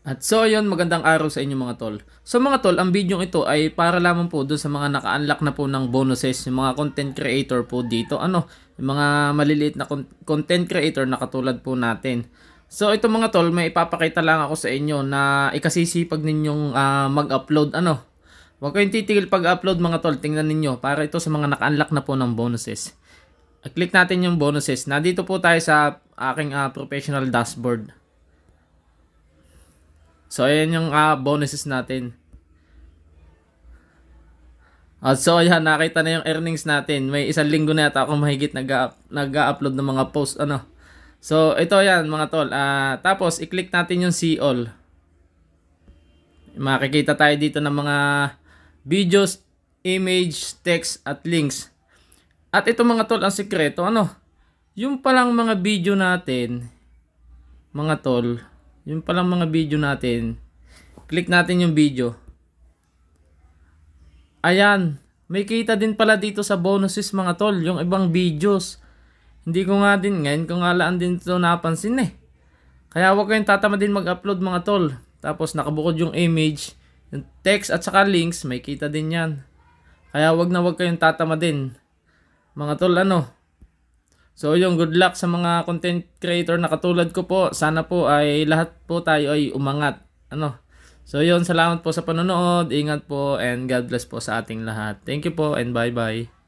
At so yon magandang araw sa inyo mga tol. So mga tol, ang video ito ay para lamang po doon sa mga naka-unlock na po ng bonuses, yung mga content creator po dito, ano, yung mga maliliit na content creator na katulad po natin. So ito mga tol, may ipapakita lang ako sa inyo na ikasisipag ninyong uh, mag-upload, ano. Huwag kayong titigil pag-upload mga tol, tingnan ninyo, para ito sa mga naka-unlock na po ng bonuses. Click natin yung bonuses. Nandito po tayo sa aking uh, professional dashboard. So, ayan yung uh, bonuses natin. At so, ayan, nakita na yung earnings natin. May isang linggo na yata ako mahigit nag-upload ng mga post. Ano. So, ito yan mga tol. Uh, tapos, i-click natin yung see all. Makikita tayo dito ng mga videos, image, text, at links. At ito mga tol, ang sikreto, ano? Yung palang mga video natin, mga tol, yung palang mga video natin. Click natin yung video. Ayan. May kita din pala dito sa bonuses mga tol. Yung ibang videos. Hindi ko nga din. Ngayon ko nga laan din ito napansin eh. Kaya huwag kayong tatama din mag-upload mga tol. Tapos nakabukod yung image. Yung text at saka links. May kita din yan. Kaya wag na wag kayong tatama din. Mga tol ano. So yung good luck sa mga content creator na katulad ko po. Sana po ay lahat po tayo ay umangat. Ano? So yun, salamat po sa panonood. Ingat po and God bless po sa ating lahat. Thank you po and bye-bye.